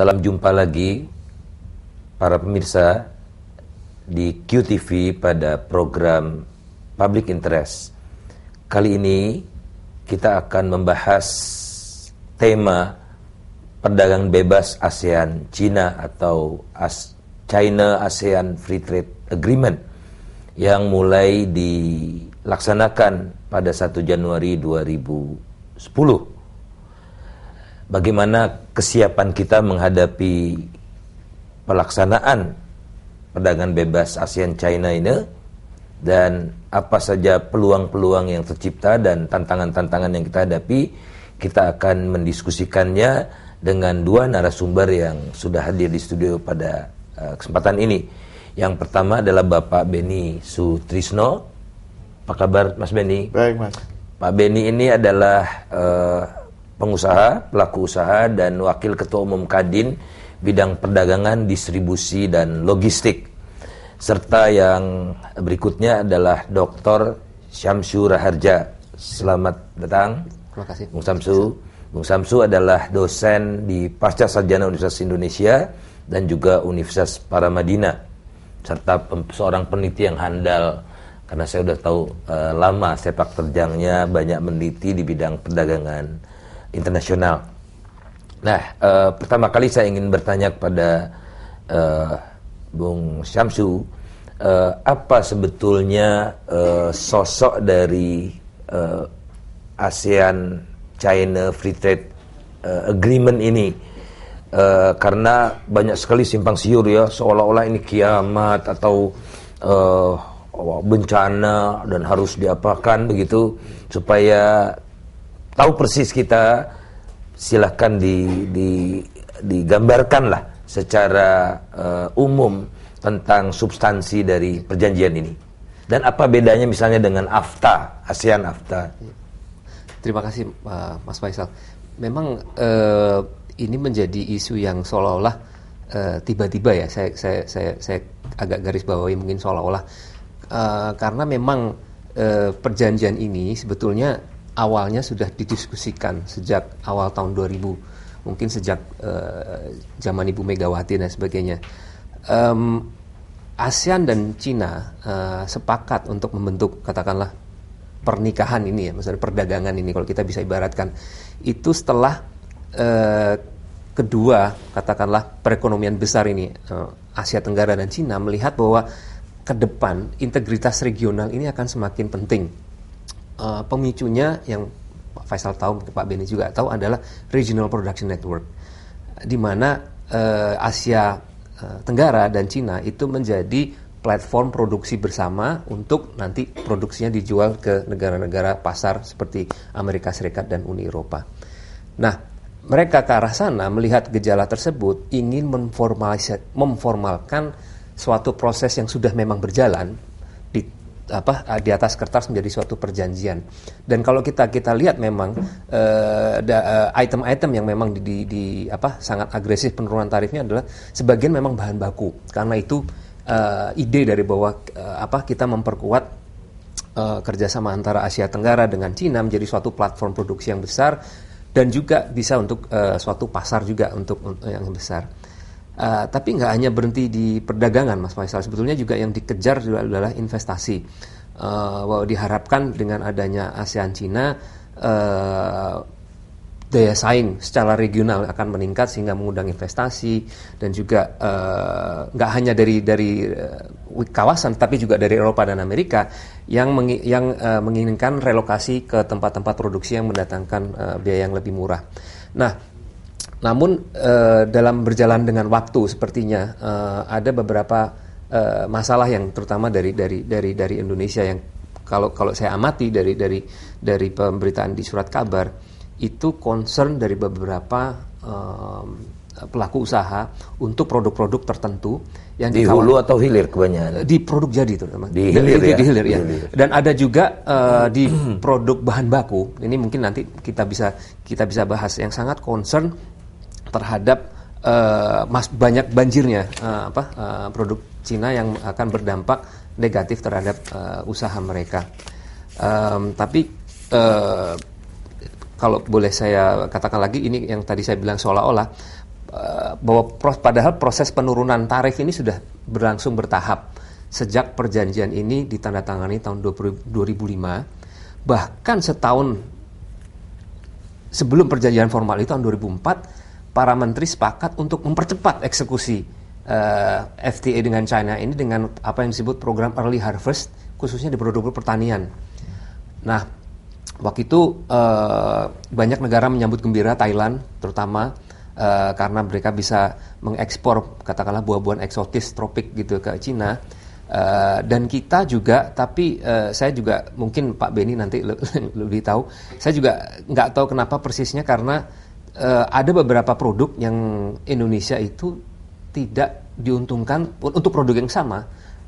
Salam jumpa lagi para pemirsa di QTV pada program Public Interest. Kali ini kita akan membahas tema perdagangan bebas ASEAN Cina atau China ASEAN Free Trade Agreement yang mulai dilaksanakan pada 1 Januari 2010. Bagaimana kesiapan kita menghadapi pelaksanaan perdagangan bebas ASEAN China ini dan apa saja peluang-peluang yang tercipta dan tantangan-tantangan yang kita hadapi kita akan mendiskusikannya dengan dua narasumber yang sudah hadir di studio pada eh, kesempatan ini. Yang pertama adalah Bapak Beni Sutrisno. Apa kabar Mas Beni? Baik, Mas. Pak Beni ini adalah uh, pengusaha, pelaku usaha, dan Wakil Ketua Umum Kadin bidang perdagangan, distribusi, dan logistik. Serta yang berikutnya adalah Dr. Syamsu Raharja. Selamat datang. Terima kasih. Bung Samsu. Bung Samsu adalah dosen di Pasca Sarjana Universitas Indonesia dan juga Universitas Paramadina serta seorang peneliti yang handal karena saya sudah tahu e, lama sepak terjangnya banyak meneliti di bidang perdagangan internasional. Nah, uh, pertama kali saya ingin bertanya kepada uh, Bung Syamsu, uh, apa sebetulnya uh, sosok dari uh, ASEAN China Free Trade uh, Agreement ini? Uh, karena banyak sekali simpang siur ya, seolah-olah ini kiamat atau uh, bencana dan harus diapakan begitu supaya tahu persis kita silahkan di, di, digambarkanlah secara uh, umum tentang substansi dari perjanjian ini dan apa bedanya misalnya dengan AFTA ASEAN AFTA terima kasih Mas Faisal memang uh, ini menjadi isu yang seolah-olah tiba eh, tiba-tiba ya saya, saya saya saya agak garis bawahi mungkin seolah-olah uh, karena memang uh, perjanjian ini sebetulnya awalnya sudah didiskusikan sejak awal tahun 2000, mungkin sejak uh, zaman Ibu Megawati dan sebagainya. Um, ASEAN dan Cina uh, sepakat untuk membentuk katakanlah pernikahan ini ya, misalnya perdagangan ini kalau kita bisa ibaratkan itu setelah uh, kedua katakanlah perekonomian besar ini uh, Asia Tenggara dan Cina melihat bahwa ke depan integritas regional ini akan semakin penting Eh, pemicunya yang Pak Faisal tahu, Pak Beni juga tahu adalah Regional Production Network, di mana uh, Asia uh, Tenggara dan Cina itu menjadi platform produksi bersama untuk nanti produksinya dijual ke negara-negara pasar seperti Amerika Serikat dan Uni Eropa. Nah, mereka ke arah sana melihat gejala tersebut ingin memformalkan suatu proses yang sudah memang berjalan di apa eh, di atas kertas menjadi suatu perjanjian. Dan kalau kita kita lihat memang eh, eh, item-item uh, uh, yang memang di, di, di apa sangat agresif penurunan tarifnya adalah sebagian memang bahan baku. Karena itu uh, ide dari bahwa uh, apa kita memperkuat uh, kerjasama antara Asia Tenggara dengan Cina menjadi suatu platform produksi yang besar dan juga bisa untuk uh, suatu pasar juga untuk, untuk yang besar. Eh, tapi nggak hanya berhenti di perdagangan, Mas Faisal. Sebetulnya juga yang dikejar juga adalah investasi. Uh, diharapkan dengan adanya ASEAN Cina uh, daya saing secara regional akan meningkat sehingga mengundang investasi dan juga nggak uh, hanya dari dari uh, kawasan tapi juga dari Eropa dan Amerika yang mengi yang uh, menginginkan relokasi ke tempat-tempat produksi yang mendatangkan uh, biaya yang lebih murah. Nah, namun uh, dalam berjalan dengan waktu sepertinya uh, ada beberapa uh, masalah yang terutama dari dari dari dari Indonesia yang kalau kalau saya amati dari dari dari pemberitaan di surat kabar itu concern dari beberapa um, pelaku usaha untuk produk-produk tertentu yang di hulu atau hilir kebanyakan di produk jadi itu teman di hilir, di, ya? di hilir ya di hilir. dan ada juga uh, di produk bahan baku ini mungkin nanti kita bisa kita bisa bahas yang sangat concern terhadap uh, mas, banyak banjirnya uh, apa uh, produk Cina yang akan berdampak negatif terhadap uh, usaha mereka. Um, tapi uh, kalau boleh saya katakan lagi ini yang tadi saya bilang seolah-olah uh, bahwa pros, padahal proses penurunan tarif ini sudah berlangsung bertahap sejak perjanjian ini ditandatangani tahun 20, 2005 bahkan setahun sebelum perjanjian formal itu tahun 2004 para menteri sepakat untuk mempercepat eksekusi uh, eh, FTA dengan China ini dengan apa yang disebut program early harvest khususnya di produk-produk pertanian. Nah, waktu itu uh, banyak negara menyambut gembira Thailand terutama uh, karena mereka bisa mengekspor katakanlah buah-buahan eksotis tropik gitu ke China. Uh, dan kita juga, tapi uh, saya juga mungkin Pak Beni nanti lebih tahu. Saya juga nggak tahu kenapa persisnya karena uh, ada beberapa produk yang Indonesia itu tidak diuntungkan untuk produk yang sama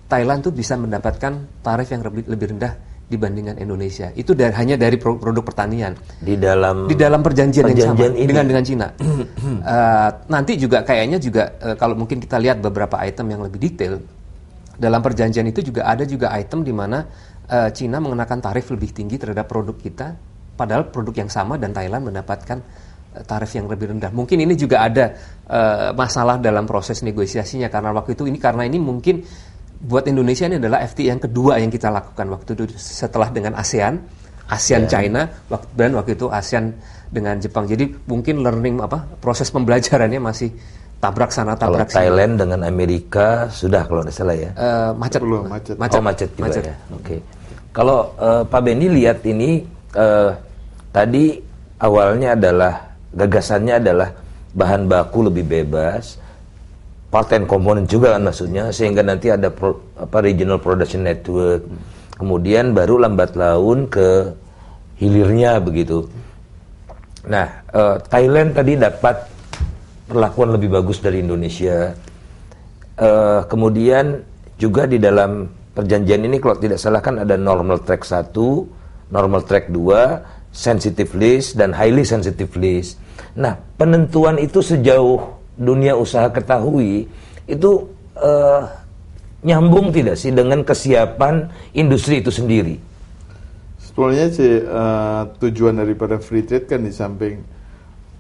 Thailand tuh bisa mendapatkan tarif yang lebih, lebih rendah dibandingkan Indonesia. Itu dari, hanya dari produk, produk pertanian. Di dalam di dalam perjanjian, perjanjian yang sama ini. dengan dengan Cina. uh, nanti juga kayaknya juga uh, kalau mungkin kita lihat beberapa item yang lebih detail dalam perjanjian itu juga ada juga item di mana uh, Cina mengenakan tarif lebih tinggi terhadap produk kita, padahal produk yang sama dan Thailand mendapatkan tarif yang lebih rendah. Mungkin ini juga ada uh, masalah dalam proses negosiasinya karena waktu itu ini karena ini mungkin buat Indonesia ini adalah FT yang kedua yang kita lakukan waktu itu setelah dengan ASEAN, ASEAN yeah. China waktu, dan waktu itu ASEAN dengan Jepang. Jadi mungkin learning apa proses pembelajarannya masih tabrak sana tabrak kalau Thailand dengan Amerika sudah kalau tidak salah ya uh, macet belum macet macet, oh, macet juga macet. ya oke okay. kalau uh, Pak Benny lihat ini uh, tadi awalnya adalah gagasannya adalah bahan baku lebih bebas, paten komponen juga kan maksudnya sehingga nanti ada pro, apa regional production network. Kemudian baru lambat laun ke hilirnya begitu. Nah, uh, Thailand tadi dapat perlakuan lebih bagus dari Indonesia. Uh, kemudian juga di dalam perjanjian ini kalau tidak salah kan ada normal track 1, normal track 2, sensitive list dan highly sensitive list. Nah, penentuan itu sejauh dunia usaha ketahui itu uh, nyambung tidak sih dengan kesiapan industri itu sendiri? Sebenarnya sih uh, tujuan daripada free trade kan di samping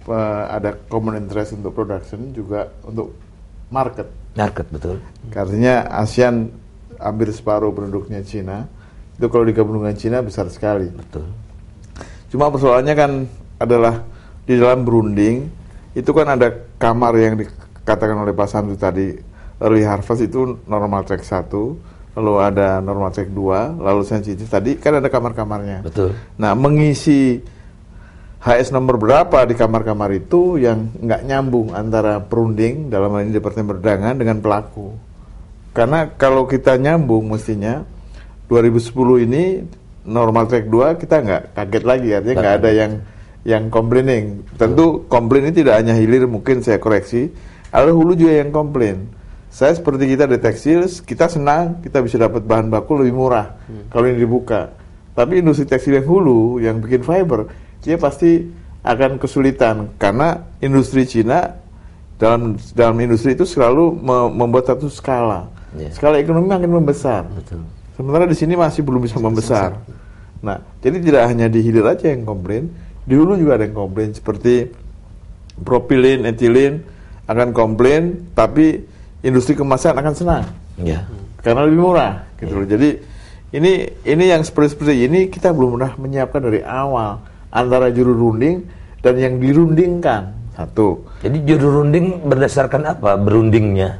uh, ada common interest untuk production juga untuk market. Market betul. Karena ASEAN hampir separuh penduduknya Cina. Itu kalau digabung dengan Cina besar sekali. Betul Cuma persoalannya kan adalah di dalam berunding itu kan ada kamar yang dikatakan oleh Pak Sandu tadi early harvest itu normal track 1, lalu ada normal track 2, lalu sensitif tadi kan ada kamar-kamarnya. Betul. Nah, mengisi HS nomor berapa di kamar-kamar itu yang nggak nyambung antara perunding dalam hal ini Departemen Perdagangan dengan pelaku. Karena kalau kita nyambung mestinya 2010 ini normal track 2 kita nggak kaget lagi artinya nggak ada yang yang complaining tentu komplain ini tidak hanya hilir mungkin saya koreksi ada hulu juga yang komplain saya seperti kita deteksi kita senang kita bisa dapat bahan baku lebih murah hmm. kalau ini dibuka tapi industri tekstil yang hulu yang bikin fiber dia pasti akan kesulitan karena industri Cina dalam dalam industri itu selalu membuat satu skala yeah. skala ekonomi makin membesar Betul Sementara di sini masih belum bisa membesar. Nah, jadi tidak hanya di hilir aja yang komplain, di hulu juga ada yang komplain seperti propilin, etilin akan komplain, tapi industri kemasan akan senang. Ya. Karena lebih murah gitu Ya. Jadi ini ini yang seperti seperti ini kita belum pernah menyiapkan dari awal antara juru runding dan yang dirundingkan. Satu. Jadi juru runding berdasarkan apa berundingnya?